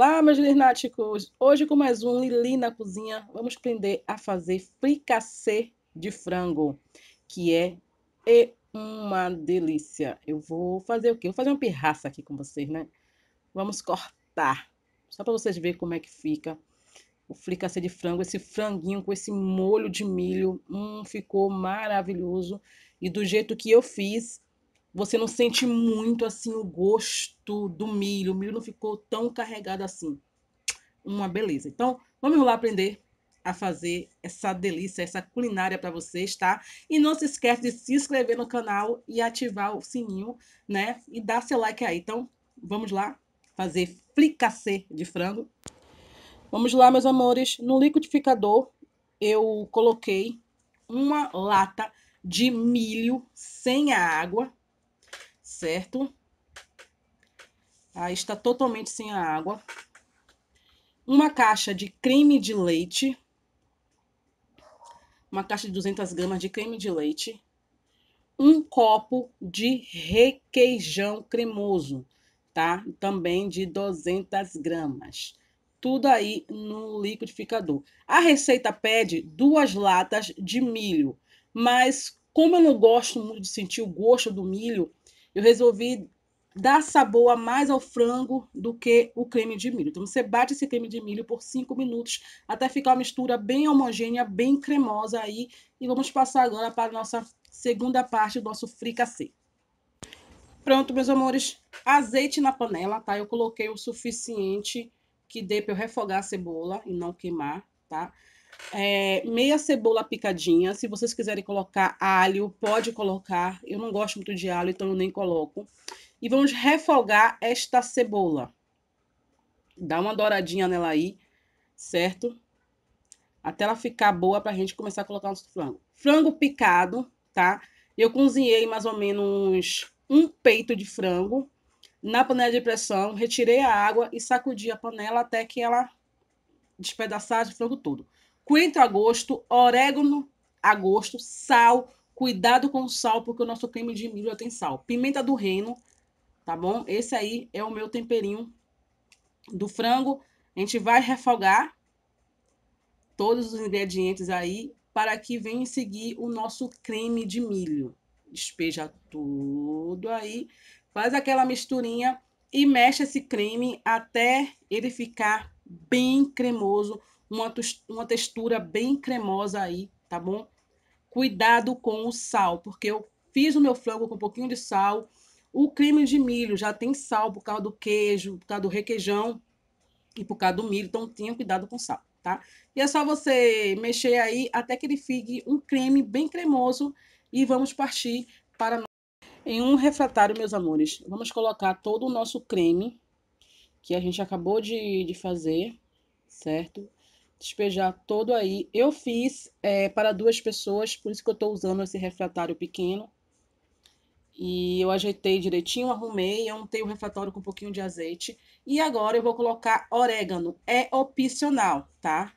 Olá, meus lináticos! Hoje com mais um Lili na cozinha, vamos aprender a fazer fricassê de frango, que é, é uma delícia. Eu vou fazer o quê? Vou fazer uma pirraça aqui com vocês, né? Vamos cortar, só para vocês verem como é que fica o fricassê de frango, esse franguinho com esse molho de milho, hum, ficou maravilhoso. E do jeito que eu fiz, você não sente muito assim o gosto do milho. O milho não ficou tão carregado assim. Uma beleza. Então, vamos lá aprender a fazer essa delícia, essa culinária para vocês, tá? E não se esquece de se inscrever no canal e ativar o sininho, né? E dar seu like aí. Então, vamos lá fazer fricassê de frango. Vamos lá, meus amores. No liquidificador, eu coloquei uma lata de milho sem a água, certo? Aí ah, está totalmente sem a água. Uma caixa de creme de leite. Uma caixa de 200 gramas de creme de leite. Um copo de requeijão cremoso, tá? Também de 200 gramas tudo aí no liquidificador. A receita pede duas latas de milho, mas como eu não gosto muito de sentir o gosto do milho, eu resolvi dar sabor a mais ao frango do que o creme de milho. Então você bate esse creme de milho por 5 minutos até ficar uma mistura bem homogênea, bem cremosa aí. E vamos passar agora para a nossa segunda parte do nosso fricassê. Pronto, meus amores, azeite na panela, tá? Eu coloquei o suficiente que dê para eu refogar a cebola e não queimar, tá? é, meia cebola picadinha. Se vocês quiserem colocar alho, pode colocar. Eu não gosto muito de alho, então eu nem coloco. E vamos refogar esta cebola. Dá uma douradinha nela aí, certo? Até ela ficar boa pra gente começar a colocar o nosso frango. Frango picado, tá? Eu cozinhei mais ou menos um peito de frango na panela de pressão, retirei a água e sacudi a panela até que ela despedaçasse o frango todo. Coentro a gosto, orégano a gosto, sal. Cuidado com o sal, porque o nosso creme de milho já tem sal. Pimenta do reino, tá bom? Esse aí é o meu temperinho do frango. A gente vai refogar todos os ingredientes aí para que venha seguir o nosso creme de milho. Despeja tudo aí, faz aquela misturinha e mexe esse creme até ele ficar bem cremoso, uma, uma textura bem cremosa aí, tá bom? Cuidado com o sal, porque eu fiz o meu frango com um pouquinho de sal. O creme de milho já tem sal por causa do queijo, por causa do requeijão e por causa do milho, então tenha cuidado com o sal, tá? E é só você mexer aí até que ele fique um creme bem cremoso e vamos partir para em um refratário, meus amores. Vamos colocar todo o nosso creme que a gente acabou de, de fazer, certo? despejar todo aí. Eu fiz é, para duas pessoas, por isso que eu estou usando esse refratário pequeno. E eu ajeitei direitinho, arrumei, untei o refratário com um pouquinho de azeite. E agora eu vou colocar orégano. É opcional, tá?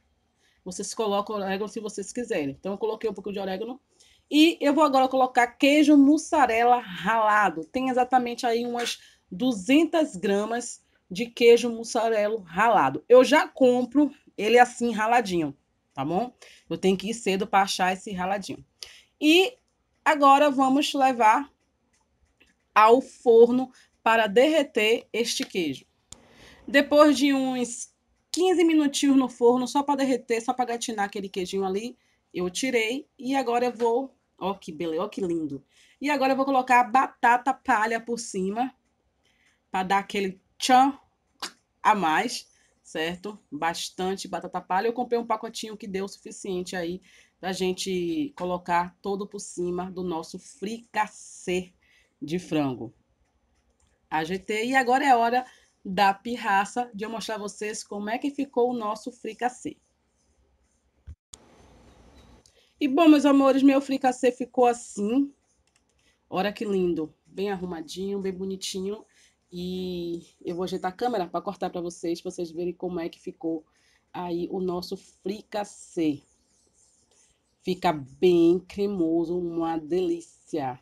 Vocês colocam orégano se vocês quiserem. Então eu coloquei um pouquinho de orégano. E eu vou agora colocar queijo mussarela ralado. Tem exatamente aí umas 200 gramas de queijo mussarela ralado. Eu já compro ele é assim, raladinho, tá bom? Eu tenho que ir cedo para achar esse raladinho. E agora vamos levar ao forno para derreter este queijo. Depois de uns 15 minutinhos no forno, só para derreter, só para gratinar aquele queijinho ali, eu tirei e agora eu vou... Ó que beleza, ó que lindo. E agora eu vou colocar a batata palha por cima, para dar aquele tchan a mais certo? Bastante batata palha. Eu comprei um pacotinho que deu o suficiente aí pra gente colocar todo por cima do nosso fricassê de frango. Ajeitei e agora é hora da pirraça de eu mostrar a vocês como é que ficou o nosso fricassê. E bom, meus amores, meu fricassê ficou assim. Olha que lindo, bem arrumadinho, bem bonitinho. E eu vou ajeitar a câmera para cortar para vocês, para vocês verem como é que ficou aí o nosso fricassê. Fica bem cremoso, uma delícia.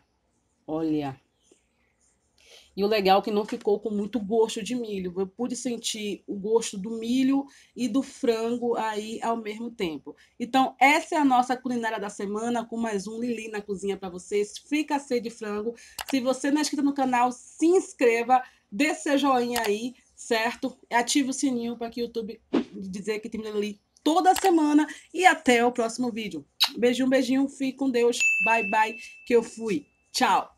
Olha. E o legal é que não ficou com muito gosto de milho. Eu pude sentir o gosto do milho e do frango aí ao mesmo tempo. Então, essa é a nossa culinária da semana, com mais um Lili na cozinha para vocês. Fica sede de frango. Se você não é inscrito no canal, se inscreva, dê seu joinha aí, certo? Ative o sininho para que o YouTube dizer que tem Lili toda semana. E até o próximo vídeo. Beijinho, beijinho. Fique com Deus. Bye, bye. Que eu fui. Tchau.